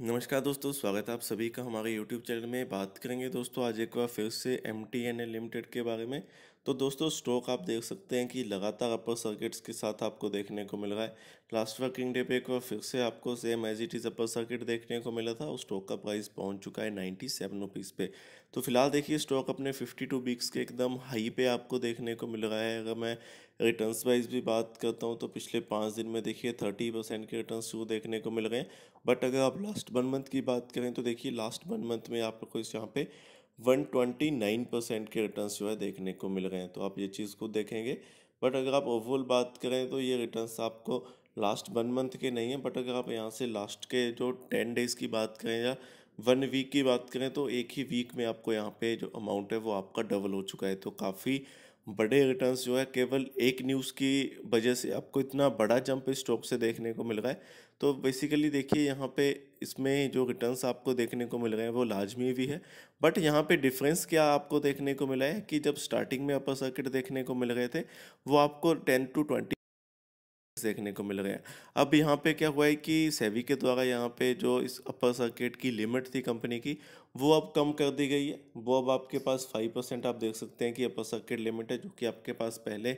नमस्कार दोस्तों स्वागत है आप सभी का हमारे यूट्यूब चैनल में बात करेंगे दोस्तों आज एक बार फिर से M T N L limited के बारे में तो दोस्तों स्टॉक आप देख सकते हैं कि लगातार अपर सर्किट्स के साथ आपको देखने को मिल रहा है लास्ट वर्किंग डे पे एक बार फिर से आपको same as it is upper circuit देखने को मिला था और स्टॉक का प्राइस पहुंच चुका है नाइन्टी सेवन रुपीज़ पे तो फिलहाल देखिए स्टॉक अपने फिफ्टी टू वीक्स के एकदम हाई पे आपको देखने को मिल रहा है अगर मैं रिटर्न वाइज भी बात करता हूँ तो पिछले पाँच दिन में देखिए थर्टी परसेंट के रिटर्न शुरू देखने को मिल रहे हैं बट अगर आप लास्ट लास्ट वन मंथ की बात करें तो देखिए लास्ट वन मंथ में आपको इस यहाँ पे वन ट्वेंटी नाइन परसेंट के रिटर्न जो है देखने को मिल रहे हैं तो आप ये चीज़ को देखेंगे बट अगर आप ओवरऑल बात करें तो ये रिटर्न आपको लास्ट वन मंथ के नहीं है बट अगर आप यहाँ से लास्ट के जो टेन डेज़ की बात करें या वन वीक की बात करें तो एक ही वीक में आपको यहाँ पे जो अमाउंट है वो आपका डबल हो चुका है तो काफ़ी बड़े रिटर्न्स जो है केवल एक न्यूज़ की वजह से आपको इतना बड़ा जंप इस स्टॉक से देखने को मिल रहा है तो बेसिकली देखिए यहाँ पे इसमें जो रिटर्न्स आपको देखने को मिल रहे हैं वो लाजमी भी है बट यहाँ पे डिफरेंस क्या आपको देखने को मिला है कि जब स्टार्टिंग में अपर सर्किट देखने को मिल रहे थे वो आपको टेन टू ट्वेंटी देखने को मिल गया अब यहाँ पे क्या हुआ है कि सेवी के द्वारा यहाँ पे जो इस अपर सर्किट की लिमिट थी कंपनी की वो अब कम कर दी गई है वो अब आपके पास फाइव परसेंट आप देख सकते हैं कि अपर सर्किट लिमिट है जो कि आपके पास पहले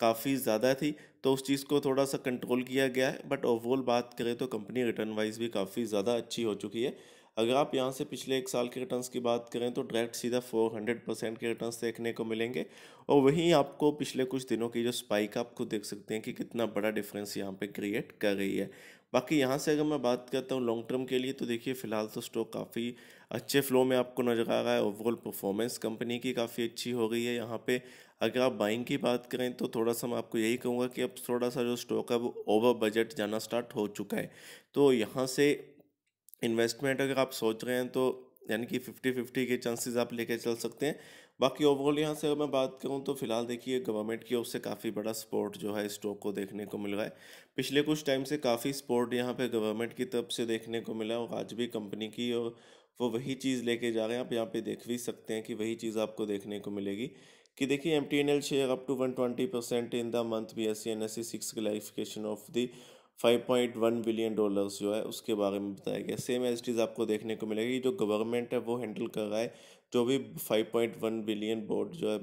काफ़ी ज़्यादा थी तो उस चीज़ को थोड़ा सा कंट्रोल किया गया है बट ओवरऑल बात करें तो कंपनी रिटर्न वाइज भी काफ़ी ज़्यादा अच्छी हो चुकी है अगर आप यहाँ से पिछले एक साल के रिटर्न्स की बात करें तो डायरेक्ट सीधा 400 परसेंट के रिटर्न्स देखने को मिलेंगे और वहीं आपको पिछले कुछ दिनों की जो स्पाइक आप खुद देख सकते हैं कि कितना बड़ा डिफरेंस यहाँ पे क्रिएट कर रही है बाकी यहाँ से अगर मैं बात करता हूँ लॉन्ग टर्म के लिए तो देखिए फ़िलहाल तो स्टॉक काफ़ी अच्छे फ्लो में आपको नज़र आ रहा है ओवरऑल परफॉर्मेंस कंपनी की काफ़ी अच्छी हो गई है यहाँ पे अगर आप बाइंग की बात करें तो थोड़ा सा मैं आपको यही कहूँगा कि अब थोड़ा सा जो स्टॉक है वो ओवर बजट जाना स्टार्ट हो चुका है तो यहाँ से इन्वेस्टमेंट अगर आप सोच रहे हैं तो यानी कि फिफ्टी फिफ्टी के चांसेस आप लेके चल सकते हैं बाकी ओवरऑल यहाँ से अगर मैं बात करूँ तो फिलहाल देखिए गवर्नमेंट की ओर से काफ़ी बड़ा सपोर्ट जो है स्टॉक को देखने को मिल रहा है पिछले कुछ टाइम से काफ़ी सपोर्ट यहाँ पे गवर्नमेंट की तरफ से देखने को मिला और आज भी कंपनी की और वो वही चीज़ लेके जा रहे हैं आप यहाँ पे देख भी सकते हैं कि वही चीज़ आपको देखने को मिलेगी कि देखिए M share up to one twenty percent in the month B S C N S C six clarification of the five point one billion dollars जो है उसके बारे में बताया गया सेम एज चीज़ आपको देखने को मिलेगी जो गवर्नमेंट है वो हैंडल कर रहा है जो भी five point one billion board जो है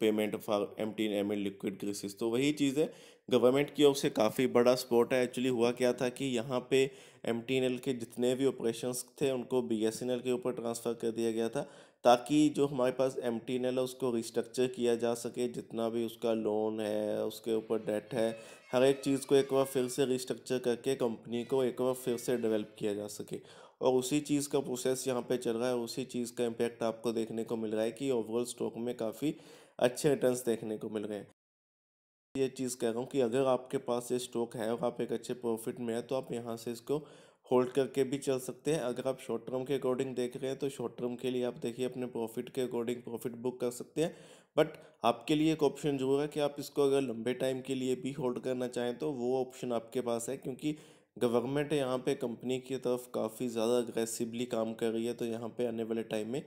payment for M T M L liquid ग्रेसिस तो वही चीज़ है गवर्नमेंट की ओर से काफ़ी बड़ा सपोर्ट है एक्चुअली हुआ क्या था कि यहाँ पे एम टी एन एल के जितने भी ऑपरेशंस थे उनको बी एस एन एल के ऊपर ट्रांसफ़र कर दिया गया था ताकि जो हमारे पास एम टी एन एल है उसको रिस्ट्रक्चर किया जा सके जितना भी उसका लोन है उसके ऊपर डेट है हर एक चीज़ को एक बार फिर से रिस्ट्रक्चर करके कंपनी को एक बार फिर से डेवलप किया जा सके और उसी चीज़ का प्रोसेस यहाँ पे चल रहा है उसी चीज़ का इम्पैक्ट आपको देखने को मिल रहा है कि ओवरऑल स्टॉक में काफ़ी अच्छे रिटर्न देखने को मिल रहे हैं ये चीज़ कह रहा हूँ कि अगर आपके पास ये स्टॉक है और आप एक अच्छे प्रॉफिट में है तो आप यहाँ से इसको होल्ड करके भी चल सकते हैं अगर आप शॉर्ट टर्म के अकॉर्डिंग देख रहे हैं तो शॉर्ट टर्म के लिए आप देखिए अपने प्रॉफिट के अकॉर्डिंग प्रॉफिट बुक कर सकते हैं बट आपके लिए एक ऑप्शन जो है कि आप इसको अगर लंबे टाइम के लिए भी होल्ड करना चाहें तो वो ऑप्शन आपके पास है क्योंकि गवर्नमेंट यहाँ पे कंपनी की तरफ काफ़ी ज़्यादा अग्रेसिवली काम कर रही है तो यहाँ पे आने वाले टाइम में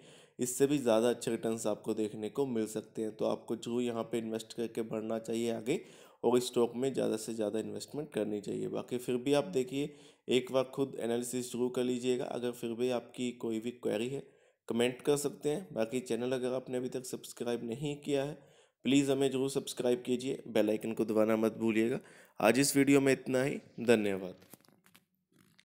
इससे भी ज़्यादा अच्छे रिटर्न्स आपको देखने को मिल सकते हैं तो आपको जो यहाँ पे इन्वेस्ट करके बढ़ना चाहिए आगे और इस स्टॉक में ज़्यादा से ज़्यादा इन्वेस्टमेंट करनी चाहिए बाकी फिर भी आप देखिए एक बार खुद एनालिसिस शुरू कर लीजिएगा अगर फिर भी आपकी कोई भी क्वेरी है कमेंट कर सकते हैं बाकी चैनल अगर आपने अभी तक सब्सक्राइब नहीं किया है प्लीज़ हमें ज़रूर सब्सक्राइब कीजिए बेल आइकन को दबाना मत भूलिएगा आज इस वीडियो में इतना ही धन्यवाद